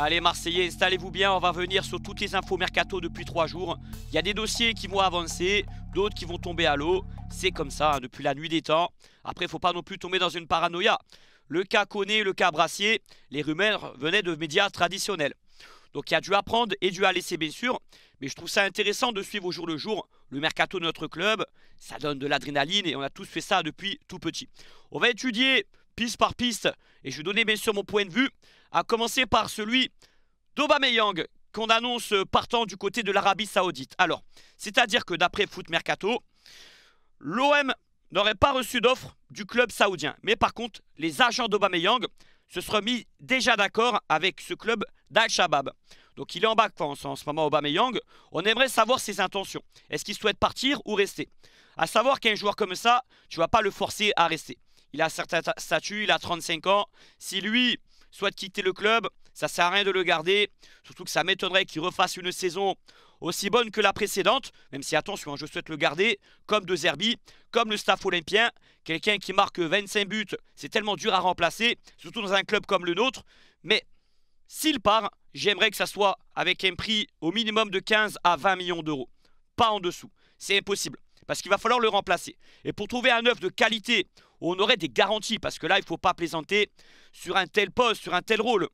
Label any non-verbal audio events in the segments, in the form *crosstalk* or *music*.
Allez Marseillais, installez-vous bien, on va venir sur toutes les infos mercato depuis trois jours. Il y a des dossiers qui vont avancer, d'autres qui vont tomber à l'eau. C'est comme ça hein, depuis la nuit des temps. Après, il faut pas non plus tomber dans une paranoïa. Le cas Conné, le cas Brassier, les rumeurs venaient de médias traditionnels. Donc il y a dû apprendre et dû à laisser bien sûr, mais je trouve ça intéressant de suivre au jour le jour le mercato de notre club. Ça donne de l'adrénaline et on a tous fait ça depuis tout petit. On va étudier piste par piste et je vais donner bien sûr mon point de vue à commencer par celui d'Obameyang, qu'on annonce partant du côté de l'Arabie Saoudite. Alors, c'est-à-dire que d'après Foot Mercato, l'OM n'aurait pas reçu d'offre du club saoudien. Mais par contre, les agents d'Obameyang se seraient mis déjà d'accord avec ce club d'Al-Shabaab. Donc il est en vacances en ce moment Aubameyang. On aimerait savoir ses intentions. Est-ce qu'il souhaite partir ou rester À savoir qu'un joueur comme ça, tu vas pas le forcer à rester. Il a un certain statut, il a 35 ans. Si lui, soit de quitter le club. Ça sert à rien de le garder. Surtout que ça m'étonnerait qu'il refasse une saison aussi bonne que la précédente. Même si, attention, hein, je souhaite le garder. Comme De Zerbi, comme le staff olympien. Quelqu'un qui marque 25 buts, c'est tellement dur à remplacer. Surtout dans un club comme le nôtre. Mais s'il part, j'aimerais que ça soit avec un prix au minimum de 15 à 20 millions d'euros. Pas en dessous. C'est impossible. Parce qu'il va falloir le remplacer. Et pour trouver un œuf de qualité on aurait des garanties, parce que là, il ne faut pas plaisanter sur un tel poste, sur un tel rôle.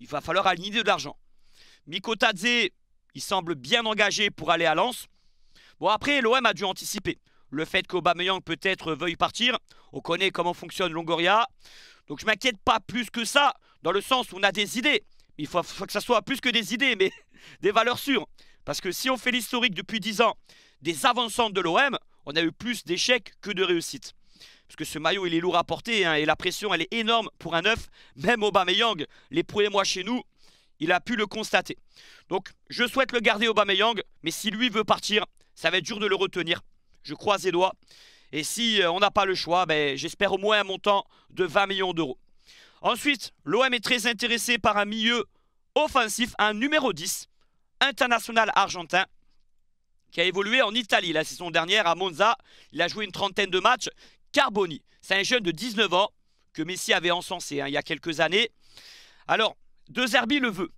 Il va falloir aligner de l'argent. Mikotadze, il semble bien engagé pour aller à Lens. Bon, après, l'OM a dû anticiper le fait qu'Aubameyang peut-être veuille partir. On connaît comment fonctionne Longoria. Donc je m'inquiète pas plus que ça, dans le sens où on a des idées. Il faut, que ça soit plus que des idées, mais *laughs* des valeurs sûres. Parce que si on fait l'historique depuis 10 ans des avancées de l'OM, on a eu plus d'échecs que de réussites parce que ce maillot, il est lourd à porter, hein, et la pression, elle est énorme pour un 9, même Aubameyang, les premiers mois chez nous, il a pu le constater. Donc, je souhaite le garder Aubameyang, mais si lui veut partir, ça va être dur de le retenir. Je croise les doigts. Et si euh, on n'a pas le choix, ben, j'espère au moins un montant de 20 millions d'euros. Ensuite, l'OM est très intéressé par un milieu offensif, un numéro 10, international argentin, qui a évolué en Italie la saison dernière à Monza. Il a joué une trentaine de matchs, Carboni. C'est un jeune de 19 ans que Messi avait encensé hein, il y a quelques années. Alors, De Zerbi le veut.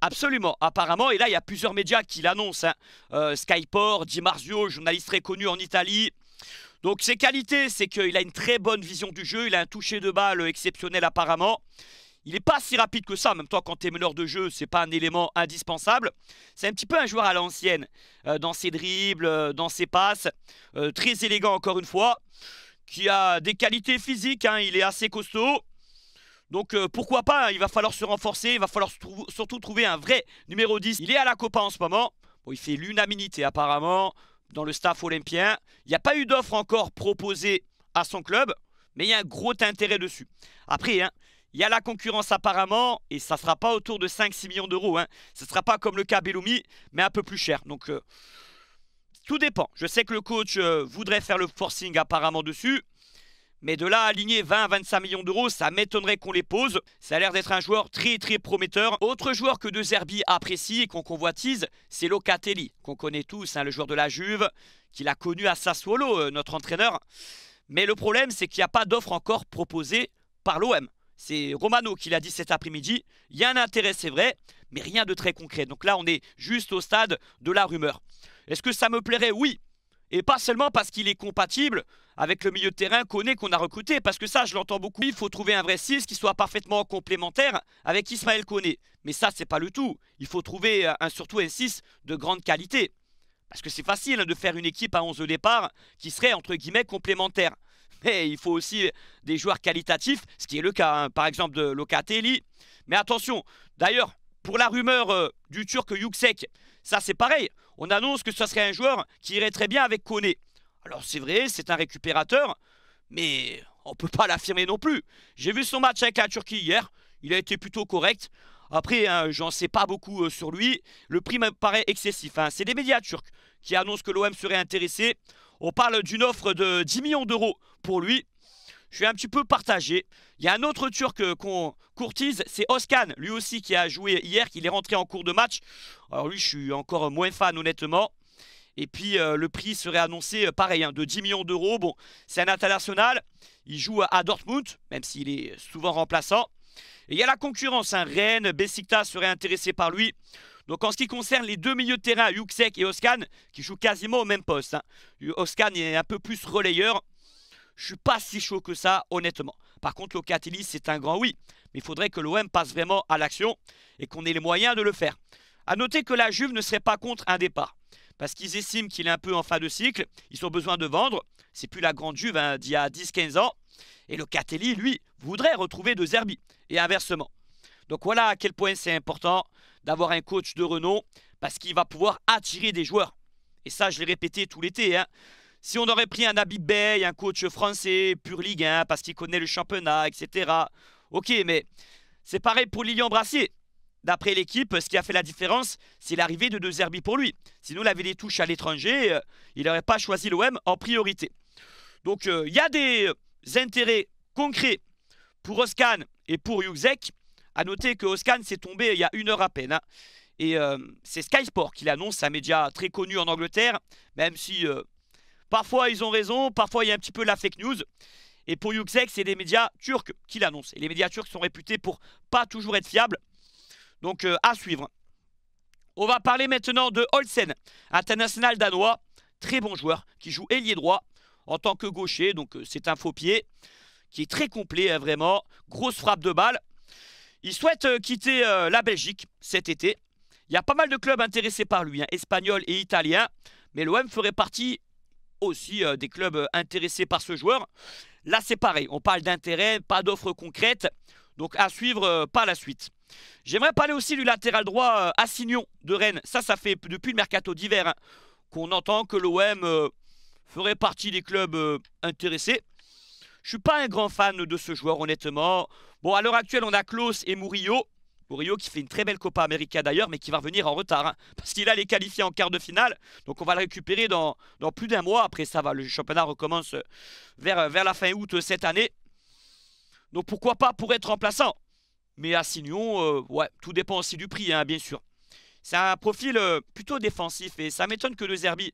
Absolument, apparemment. Et là, il y a plusieurs médias qui l'annoncent. Hein. Euh, Skyport, Di Marzio, journaliste très connu en Italie. Donc ses qualités, c'est qu'il a une très bonne vision du jeu, il a un toucher de balle exceptionnel apparemment. Il n'est pas si rapide que ça, même toi, quand tu es meneur de jeu, c'est pas un élément indispensable. C'est un petit peu un joueur à l'ancienne, euh, dans ses dribbles, euh, dans ses passes, très élégant encore une fois qui a des qualités physiques, hein, il est assez costaud. Donc euh, pourquoi pas, hein, il va falloir se renforcer, il va falloir surtout trouver un vrai numéro 10. Il est à la Copa en ce moment, il fait l'unanimité apparemment dans le staff olympien. Il n'y a pas eu d'offre encore proposée à son club, mais il y a un gros intérêt dessus. Après, hein, il y a la concurrence apparemment, et ça ne sera pas autour de 5-6 millions d'euros. Ce ne sera pas comme le cas Bellumi, mais un peu plus cher. Donc... Euh, tout dépend. Je sais que le coach euh, voudrait faire le forcing apparemment dessus. Mais de là à aligner 20 à 25 millions d'euros, ça m'étonnerait qu'on les pose. Ça a l'air d'être un joueur très très prometteur. Autre joueur que De Zerbi apprécie et qu'on convoitise, c'est Locatelli, qu'on connaît tous, hein, le joueur de la Juve, qu'il a connu à Sassuolo, euh, notre entraîneur. Mais le problème, c'est qu'il n'y a pas d'offre encore proposée par l'OM. C'est Romano qui l'a dit cet après-midi. Il y a un intérêt, c'est vrai, mais rien de très concret. Donc là, on est juste au stade de la rumeur. Est-ce que ça me plairait Oui. Et pas seulement parce qu'il est compatible avec le milieu de terrain qu'on qu'on a recruté. Parce que ça, je l'entends beaucoup. Il faut trouver un vrai 6 qui soit parfaitement complémentaire avec Ismaël Koné. Mais ça, c'est pas le tout. Il faut trouver euh, un, surtout un 6 de grande qualité. Parce que c'est facile hein, de faire une équipe à 11 au départ qui serait, entre guillemets, complémentaire. *laughs* Mais il faut aussi des joueurs qualitatifs, ce qui est le cas, hein. par exemple, de Locatelli. Mais attention, d'ailleurs, pour la rumeur euh, du Turc Yuksek, ça c'est pareil on annonce que ce serait un joueur qui irait très bien avec Koné. Alors c'est vrai, c'est un récupérateur, mais on ne peut pas l'affirmer non plus. J'ai vu son match avec la Turquie hier, il a été plutôt correct. Après, hein, j'en sais pas beaucoup euh, sur lui. Le prix me paraît excessif. Hein. C'est des médias turcs qui annoncent que l'OM serait intéressé. On parle d'une offre de 10 millions d'euros pour lui. Je suis un petit peu partagé. Il y a un autre Turc euh, qu'on courtise, c'est Oskan, lui aussi qui a joué hier, qui est rentré en cours de match. Alors lui, je suis encore moins fan honnêtement. Et puis euh, le prix serait annoncé, euh, pareil, hein, de 10 millions d'euros. Bon, c'est un international, il joue à, Dortmund, même s'il est souvent remplaçant. Et il y a la concurrence, un hein. Rennes, Besiktas serait intéressé par lui. Donc en ce qui concerne les deux milieux de terrain, Yuxek et Oskan, qui jouent quasiment au même poste. Hein. Oskan est un peu plus relayeur. Je suis pas si chaud que ça, honnêtement. Par contre, Locatelli, c'est un grand oui. Mais il faudrait que l'OM passe vraiment à l'action et qu'on ait les moyens de le faire. A noter que la Juve ne serait pas contre un départ. Parce qu'ils estiment qu'il est un peu en fin de cycle. Ils ont besoin de vendre. C'est plus la grande Juve hein, d'il y a 10-15 ans. Et Locatelli, lui, voudrait retrouver De Zerbi. Et inversement. Donc voilà à quel point c'est important d'avoir un coach de renom. Parce qu'il va pouvoir attirer des joueurs. Et ça, je l'ai répété tout l'été. Hein. Si on aurait pris un habit Bey, un coach français, pur Ligue 1, parce qu'il connaît le championnat, etc. Ok, mais c'est pareil pour Lilian Brassier. D'après l'équipe, ce qui a fait la différence, c'est l'arrivée de deux Zerbi pour lui. Sinon, il avait des touches à l'étranger, euh, il n'aurait pas choisi l'OM en priorité. Donc, euh, il y a des euh, intérêts concrets pour Oscan et pour Yuzek. À noter que Oscan s'est tombé il y a une heure à peine. Hein. Et c'est Sky Sport qui l'annonce, un média très connu en Angleterre, même si Parfois, ils ont raison, parfois, il y a un petit peu la fake news. Et pour Yuxek, c'est des médias turcs qui l'annoncent. Et les médias turcs sont réputés pour pas toujours être fiables. Donc, euh, à suivre. On va parler maintenant de Olsen, international danois. Très bon joueur, qui joue ailier droit en tant que gaucher. Donc, euh, c'est un faux pied qui est très complet, hein, vraiment. Grosse frappe de balle. Il souhaite euh, quitter la Belgique cet été. Il y a pas mal de clubs intéressés par lui, hein, espagnols et italien. Mais l'OM ferait partie aussi euh, des clubs euh, intéressés par ce joueur. Là, c'est pareil. On parle d'intérêt, pas d'offre concrète. Donc à suivre euh, par la suite. J'aimerais parler aussi du latéral droit à Signon de Rennes. Ça, ça fait depuis le mercato d'hiver hein, qu'on entend que l'OM ferait partie des clubs intéressés. Je ne suis pas un grand fan de ce joueur, honnêtement. Bon, à l'heure actuelle, on a Klaus et Murillo. Rio qui fait une très belle Copa América d'ailleurs, mais qui va revenir en retard. Hein, parce qu'il a les qualifiés en quart de finale. Donc on va le récupérer dans, plus d'un mois. Après ça, va, bah, le championnat recommence euh, vers, euh, vers la fin août euh, cette année. Donc pourquoi pas pour être remplaçant Mais à Signon, ouais, tout dépend aussi du prix, hein, bien sûr. C'est un profil plutôt défensif et ça m'étonne que le Zerbi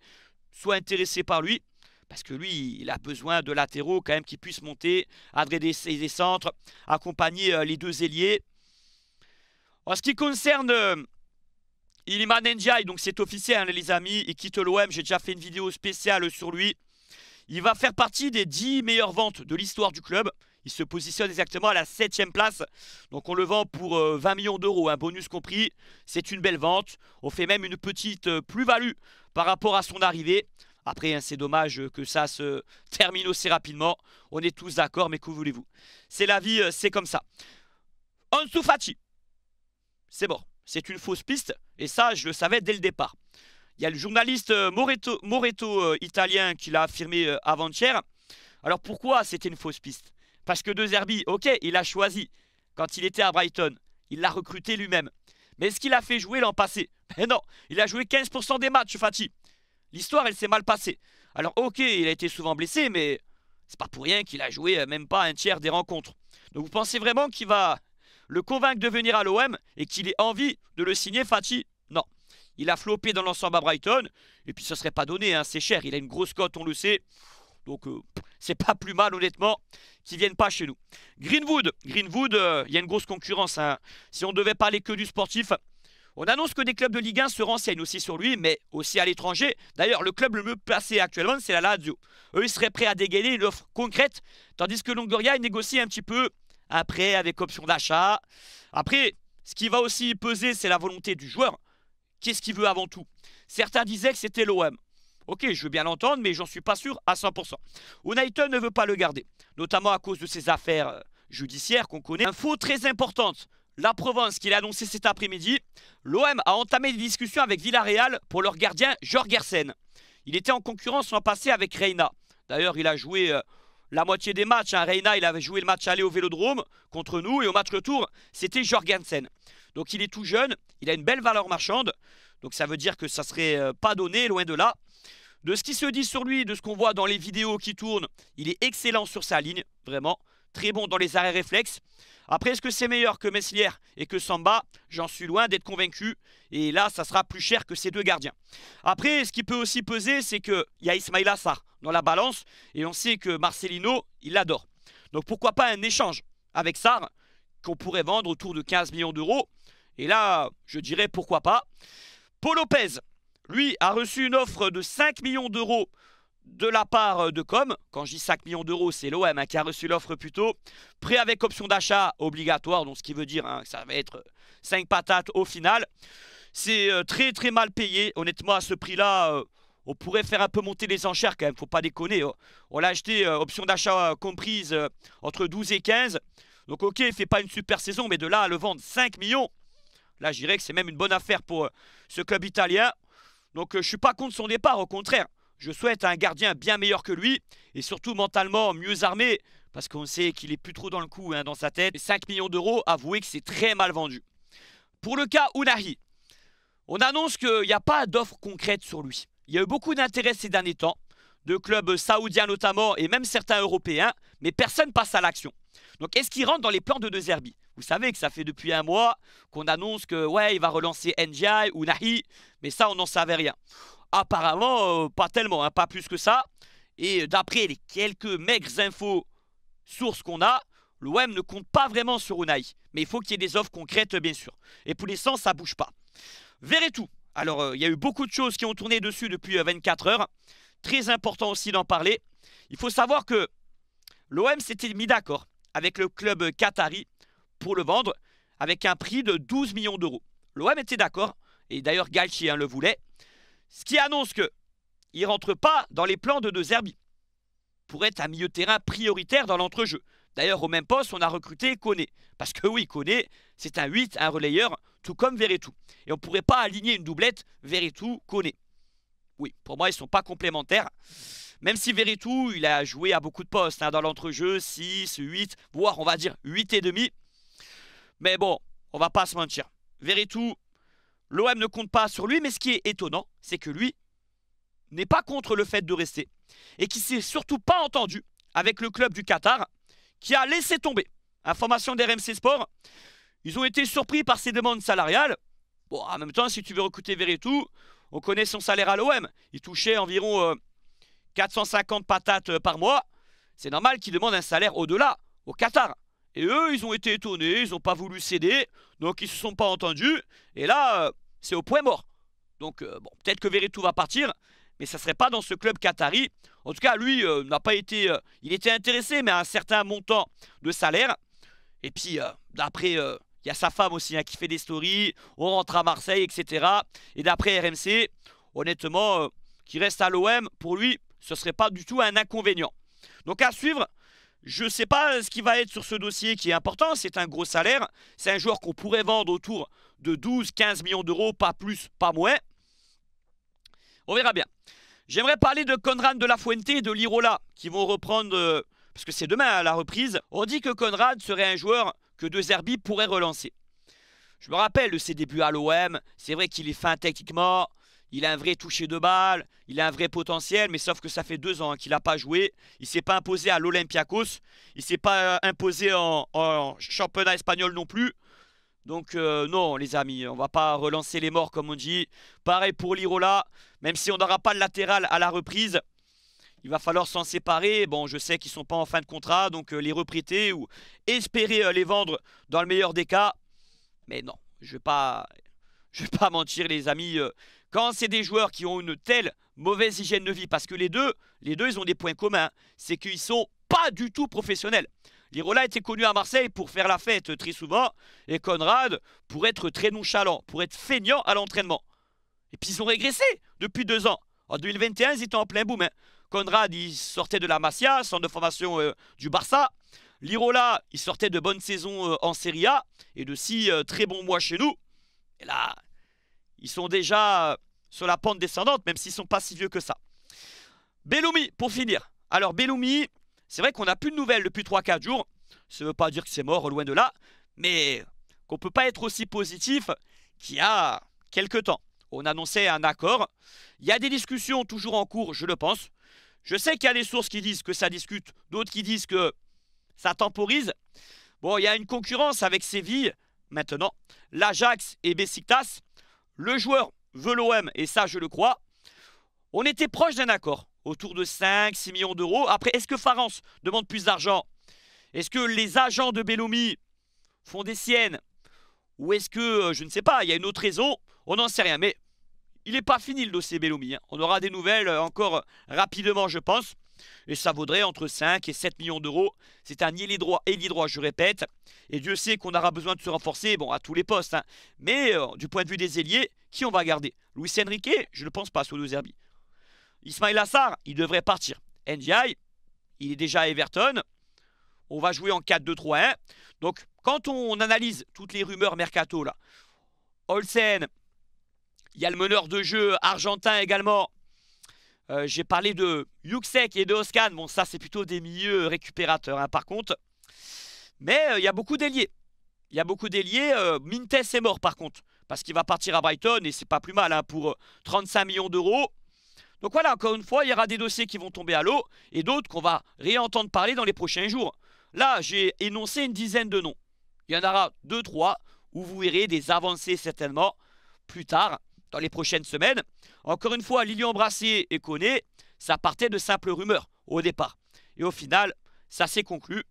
soit intéressé par lui. Parce que lui, il a besoin de latéraux quand même qui puissent monter, adresser des centres, accompagner les deux ailiers. En ce qui concerne euh, Iliman Ndiaye, donc c'est officiel hein, les amis, il quitte l'OM, j'ai déjà fait une vidéo spéciale sur lui. Il va faire partie des 10 meilleures ventes de l'histoire du club. Il se positionne exactement à la 7ème place. Donc on le vend pour 20 euh, millions d'euros, un bonus compris. C'est une belle vente. On fait même une petite euh, plus-value par rapport à son arrivée. Après, hein, c'est dommage que ça se *laughs* termine aussi rapidement. On est tous d'accord, mais que voulez-vous C'est la vie, c'est comme ça. Ansu c'est bon, C'est une fausse piste, et ça, je le savais dès le départ. Il y a le journaliste euh, Moreto, euh, italien qui l'a affirmé euh, avant-hier. Alors pourquoi c'était une fausse piste Parce que De Zerbi, ok, il a choisi quand il était à Brighton. Il l'a recruté lui-même. Mais est-ce qu'il a fait jouer l'an passé Mais eh non, il a joué 15% des matchs, Fatih. L'histoire, elle s'est mal passée. Alors ok, il a été souvent blessé, mais c'est pas pour rien qu'il a joué même pas un tiers des rencontres. Donc vous pensez vraiment qu'il va le convaincre de venir à l'OM et qu'il ait envie de le signer, Fatih Non. Il a flopé dans l'ensemble à Brighton, et puis ce serait pas donné, hein. c'est cher, il a une grosse cote, on le sait. Donc euh, c'est pas plus mal honnêtement qu'ils viennent pas chez nous. Greenwood, Greenwood, il euh, y a une grosse concurrence. Hein. Si on devait parler que du sportif, on annonce que des clubs de Ligue 1 se renseignent aussi sur lui, mais aussi à l'étranger. D'ailleurs, le club le mieux placé actuellement, c'est la Lazio. Eux, ils seraient prêts à dégainer une offre concrète, tandis que Longoria, il négocie un petit peu après, avec option d'achat. Après, ce qui va aussi peser, c'est la volonté du joueur. Qu'est-ce qu'il veut avant tout Certains disaient que c'était l'OM. Ok, je veux bien l'entendre, mais j'en suis pas sûr à 100%. United ne veut pas le garder, notamment à cause de ses affaires euh, judiciaires qu'on connaît. Info très importante, la Provence qu'il a annoncé cet après-midi, l'OM a entamé des discussions avec Villarreal pour leur gardien Jorgersen. Il était en concurrence l'an passé avec Reina. D'ailleurs, il a joué euh, la moitié des matchs. Hein. Reina, il avait joué le match aller au Vélodrome contre nous et au match retour, c'était Jorgensen. Donc il est tout jeune, il a une belle valeur marchande. Donc ça veut dire que ça serait euh, pas donné, loin de là. De ce qui se dit sur lui, de ce qu'on voit dans les vidéos qui tournent, il est excellent sur sa ligne, vraiment. Très bon dans les arrêts réflexes. Après, est-ce que c'est meilleur que Messlière et que Samba J'en suis loin d'être convaincu. Et là, ça sera plus cher que ces deux gardiens. Après, ce qui peut aussi peser, c'est qu'il y a Ismail Assar dans la balance. Et on sait que Marcelino, il l'adore. Donc pourquoi pas un échange avec Sar qu'on pourrait vendre autour de 15 millions d'euros. Et là, je dirais pourquoi pas. Paul Lopez, lui, a reçu une offre de 5 millions d'euros de la part euh, de Com, quand je dis 5 millions d'euros, c'est l'OM hein, qui a reçu l'offre plutôt, Prêt avec option d'achat obligatoire, donc ce qui veut dire hein, que ça va être 5 euh, patates au final. C'est euh, très très mal payé, honnêtement à ce prix-là, on pourrait faire un peu monter les enchères quand même, faut pas déconner. Oh. On l'a acheté, option d'achat comprise, entre 12 et 15. Donc ok, il fait pas une super saison, mais de là à le vendre 5 millions, là je dirais que c'est même une bonne affaire pour ce club italien. Donc je suis pas contre son départ, au contraire je souhaite un gardien bien meilleur que lui, et surtout mentalement mieux armé, parce qu'on sait qu'il est plus trop dans le coup, hein, dans sa tête. 5 millions d'euros, avouez que c'est très mal vendu. Pour le cas Unahi, on annonce qu'il n'y a pas d'offre concrète sur lui. Il y a eu beaucoup d'intérêt ces derniers temps, de clubs saoudiens notamment, et même certains européens, mais personne passe à l'action. Donc est-ce qu'il rentre dans les plans de deux Zerbi vous savez que ça fait depuis un mois qu'on annonce que ouais, il va relancer NGI ou Nahi, mais ça, on n'en savait rien. Apparemment, euh, pas tellement, hein, pas plus que ça. Et d'après les quelques maigres infos sources qu'on a, l'OM ne compte pas vraiment sur Unai. Mais il faut qu'il y ait des offres concrètes, bien sûr. Et pour l'instant, ça ne bouge pas. Verrez tout. Alors, euh, il y a eu beaucoup de choses qui ont tourné dessus depuis 24 euh, heures. Très important aussi d'en parler. Il faut savoir que l'OM s'était mis d'accord avec le club qatari pour le vendre avec un prix de 12 millions d'euros. L'OM était d'accord, et d'ailleurs Galtier hein, le voulait, ce qui annonce que il rentre pas dans les plans de De Zerbi pour être un milieu de terrain prioritaire dans l'entrejeu. D'ailleurs, au même poste, on a recruté Koné. Parce que oui, Koné, c'est un 8, un relayeur, tout comme Veretout Et on ne pourrait pas aligner une doublette veretout koné Oui, pour moi, ils ne sont pas complémentaires. Même si Veretout il a joué à beaucoup de postes hein, dans l'entrejeu, 6, 8, voire on va dire 8 et demi. Mais bon, on va pas se mentir. Veretout, l'OM ne compte pas sur lui, mais ce qui est étonnant, c'est que lui n'est pas contre le fait de rester et qui s'est surtout pas entendu avec le club du Qatar qui a laissé tomber. Information d'RMC Sport, ils ont été surpris par ses demandes salariales. Bon, en même temps, si tu veux recruter Veretout, on connaît son salaire à l'OM. Il touchait environ 450 euh, patates euh, par mois. C'est normal qu'il demande un salaire au-delà, au Qatar. Et eux, ils ont été étonnés, ils n'ont pas voulu céder, donc ils se sont pas entendus. Et là, euh, c'est au point mort. Donc, euh, bon, peut-être que Veretout va partir, mais ça serait pas dans ce club qatari. En tout cas, lui euh, n'a pas été. il était intéressé, mais à un certain montant de salaire. Et puis, d'après. il y a sa femme aussi hein, qui fait des stories, on rentre à Marseille, etc. Et d'après RMC, honnêtement, qui reste à l'OM, pour lui, ce ne serait pas du tout un inconvénient. Donc à suivre, je ne sais pas euh, ce qui va être sur ce dossier qui est important. C'est un gros salaire. C'est un joueur qu'on pourrait vendre autour de 12-15 millions d'euros, pas plus, pas moins. On verra bien. J'aimerais parler de Conrad de la Fuente et de Lirola qui vont reprendre, euh, parce que c'est demain à hein, la reprise. On dit que Conrad serait un joueur que De Zerbi pourrait relancer. Je me rappelle de ses débuts à l'OM. C'est vrai qu'il est fin techniquement il a un vrai toucher de balle, il a un vrai potentiel, mais sauf que ça fait deux ans qu'il n'a pas joué. Il ne s'est pas imposé à l'Olympiakos, il ne s'est pas euh, imposé en, championnat espagnol non plus. Donc euh, non les amis, on va pas relancer les morts comme on dit. Pareil pour Lirola, même si on n'aura pas de latéral à la reprise, il va falloir s'en séparer. Bon, je sais qu'ils ne sont pas en fin de contrat, donc euh, les reprêter ou espérer les vendre dans le meilleur des cas. Mais non, je ne vais, pas... *laughs* vais, pas mentir les amis, quand c'est des joueurs qui ont une telle mauvaise hygiène de vie, parce que les deux, les deux, ils ont des points communs, c'est qu'ils sont pas du tout professionnels. Lirola était connu à Marseille pour faire la fête très souvent, et Conrad pour être très nonchalant, pour être feignant à l'entraînement. Et puis ils ont régressé depuis deux ans. En 2021, ils étaient en plein boom. Hein. Conrad, il sortait de la Masia, centre de formation euh, du Barça. Lirola, il sortait de bonnes saisons euh, en Serie A et de six euh, très bons mois chez nous. Ils sont déjà sur la pente descendante, même s'ils ne sont pas si vieux que ça. Bellumi, pour finir. Alors, Bellumi, c'est vrai qu'on n'a plus de nouvelles depuis 3-4 jours. Ça ne veut pas dire que c'est mort, loin de là. Mais qu'on ne peut pas être aussi positif qu'il y a quelques temps. On annonçait un accord. Il y a des discussions toujours en cours, je le pense. Je sais qu'il y a des sources qui disent que ça discute, d'autres qui disent que ça temporise. Bon, il y a une concurrence avec Séville maintenant. L'Ajax et Besiktas. Le joueur veut l'OM, et ça je le crois. On était proche d'un accord, autour de 5-6 millions d'euros. Après, est-ce que Farence demande plus d'argent Est-ce que les agents de Bellomi font des siennes Ou est-ce que, euh, je ne sais pas, il y a une autre raison On n'en sait rien, mais il n'est pas fini le dossier Bellomi. Hein. On aura des nouvelles euh, encore euh, rapidement, je pense. Et ça vaudrait entre 5 et 7 millions d'euros. C'est un ailier droit, je répète. Et Dieu sait qu'on aura besoin de se renforcer, bon, à tous les postes. Hein. Mais euh, du point de vue des ailiers, qui on va garder Luis Enrique Je ne pense pas, sous nos Zerbi. Ismail Assar, il devrait partir. NGI, il est déjà à Everton. On va jouer en 4-2-3-1. Donc, quand on analyse toutes les rumeurs mercato, là, Olsen, il y a le meneur de jeu argentin également, euh, j'ai parlé de Yuxek et de Oscan. Bon, ça, c'est plutôt des milieux récupérateurs, hein, par contre. Mais euh, il y a beaucoup d'ailiers. Il y a beaucoup d'ailiers. Euh, Mintes est mort, par contre. Parce qu'il va partir à Brighton et c'est pas plus mal hein, pour 35 millions d'euros. Donc voilà, encore une fois, il y aura des dossiers qui vont tomber à l'eau et d'autres qu'on va réentendre parler dans les prochains jours. Là, j'ai énoncé une dizaine de noms. Il y en aura deux, trois où vous verrez des avancées certainement plus tard, dans les prochaines semaines. Encore une fois, Lilian Brassier et Koné, ça partait de simples rumeurs au départ. Et au final, ça s'est conclu.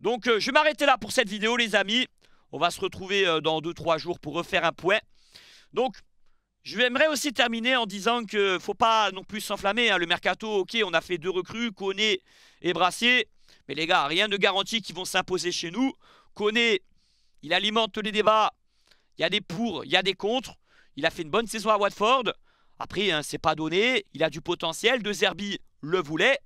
Donc euh, je vais m'arrêter là pour cette vidéo les amis. On va se retrouver euh, dans 2-3 jours pour refaire un point. Donc je aimerais aussi terminer en disant ne faut pas non plus s'enflammer. Hein. Le mercato, ok, on a fait deux recrues, Koné et Brassier. Mais les gars, rien de garanti qu'ils vont s'imposer chez nous. Koné, il alimente les débats. Il y a des pour, il y a des contre. Il a fait une bonne saison à Watford. Après, ce hein, c'est pas donné, il a du potentiel, De Zerbi le voulait,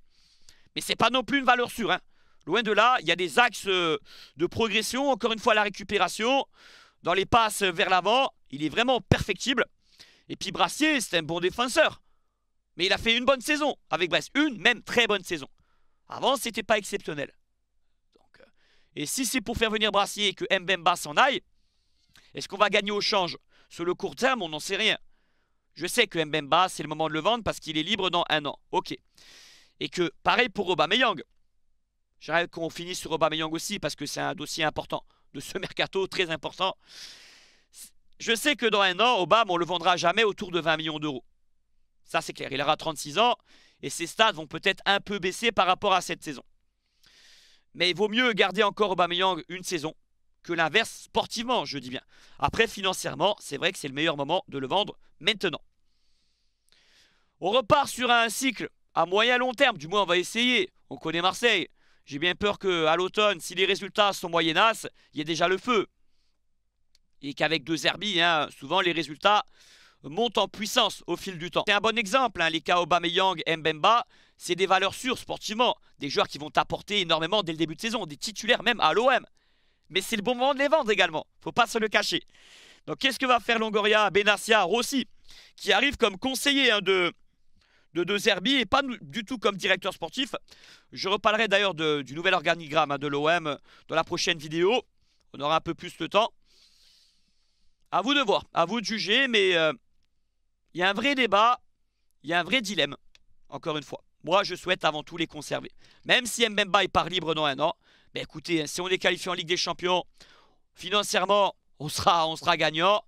mais c'est pas non plus une valeur sûre. Hein. Loin de là, il y a des axes euh, de progression, encore une fois la récupération, dans les passes vers l'avant, il est vraiment perfectible. Et puis Brassier, c'est un bon défenseur, mais il a fait une bonne saison avec Brest, une même très bonne saison. Avant, c'était pas exceptionnel. Donc, euh, et si c'est pour faire venir Brassier et que Mbemba s'en aille, est-ce qu'on va gagner au change Sur le court terme, on n'en sait rien. Je sais que Mbemba, c'est le moment de le vendre parce qu'il est libre dans un an. Ok. Et que, pareil pour Aubameyang. J'aimerais qu'on finisse sur Aubameyang aussi parce que c'est un dossier important de ce *laughs* mercato, très important. Je sais que dans un an, Obama, on le vendra jamais autour de 20 millions d'euros. Ça, c'est clair. Il aura 36 ans et ses stats vont peut-être un peu baisser par rapport à cette saison. Mais il vaut mieux garder encore Aubameyang une saison que l'inverse sportivement, je dis bien. Après, financièrement, c'est vrai que c'est le meilleur moment de le vendre maintenant. On repart sur un cycle à moyen long terme, du moins on va essayer. On connaît Marseille. J'ai bien peur qu'à l'automne, si les résultats sont moyennas, il y ait déjà le feu. Et qu'avec deux herbies, hein, souvent les résultats montent en puissance au fil du temps. C'est un bon exemple, hein, les cas Aubameyang, Mbemba, c'est des valeurs sûres sportivement, des joueurs qui vont apporter énormément dès le début de saison, des titulaires même à l'OM mais c'est le bon moment de les vendre également. Faut pas se le cacher. Donc qu'est-ce que va faire Longoria, Benassia, Rossi, qui arrive comme conseiller hein, de, de, de Zerbi et pas du tout comme directeur sportif. Je reparlerai d'ailleurs du nouvel organigramme hein, de l'OM dans la prochaine vidéo. On aura un peu plus de temps. À vous de voir, à vous de juger, mais euh, il y a un vrai débat, il y a un vrai dilemme, encore une fois. Moi, je souhaite avant tout les conserver. Même si Mbemba est part libre dans un an, mais ben, écoutez, hein, si on est qualifié en Ligue des Champions, financièrement, on sera, on sera gagnant.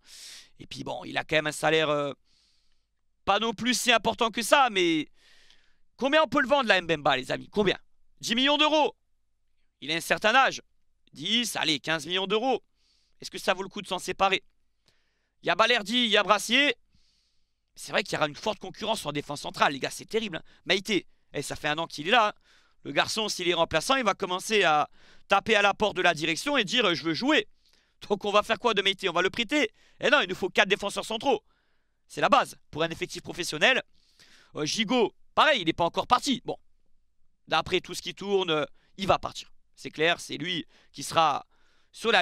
Et puis bon, il a quand même un salaire euh, pas non plus si important que ça, mais combien on peut le vendre, la Mbemba, les amis Combien 10 millions d'euros Il a un certain âge. 10, allez, 15 millions d'euros. Est-ce que ça vaut le coup de s'en séparer Il y a Balerdi, il y a Brassier. C'est vrai qu'il y aura une forte concurrence en défense centrale, les gars, c'est terrible. Hein. Maïté, eh, ça fait un an qu'il est là. Hein. Le garçon, s'il est remplaçant, il va commencer à taper à la porte de la direction et dire euh, je veux jouer. Donc on va faire quoi de métier On va le prêter Eh non, il nous faut quatre défenseurs centraux. C'est la base pour un effectif professionnel. Euh, Gigot, pareil, il n'est pas encore parti. Bon, d'après tout ce qui tourne, euh, il va partir. C'est clair, c'est lui qui sera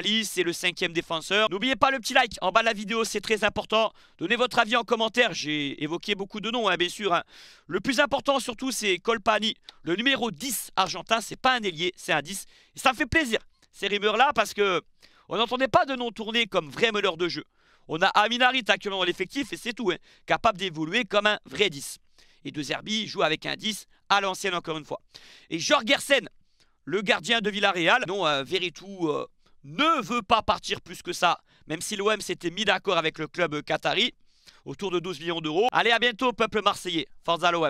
liste, c'est le cinquième défenseur. N'oubliez pas le petit like en bas de la vidéo, c'est très important. Donnez votre avis en commentaire, j'ai évoqué beaucoup de noms hein, bien sûr. Hein. Le plus important surtout c'est Colpani, le numéro 10 argentin, c'est pas un ailier, c'est un 10. ça me fait plaisir ces rumeurs là parce que on n'entendait pas de noms tourner comme vrai meneur de jeu. On a Aminarit actuellement dans l'effectif et c'est tout, hein, capable d'évoluer comme un vrai 10. Et De Zerbi joue avec un 10 à l'ancienne encore une fois. Et Gersen, le gardien de Villarreal, non, euh, Veritou... Euh, ne veut pas partir plus que ça, même si l'OM s'était mis d'accord avec le club qatari, autour de 12 millions d'euros. Allez, à bientôt, peuple marseillais. Forza l'OM.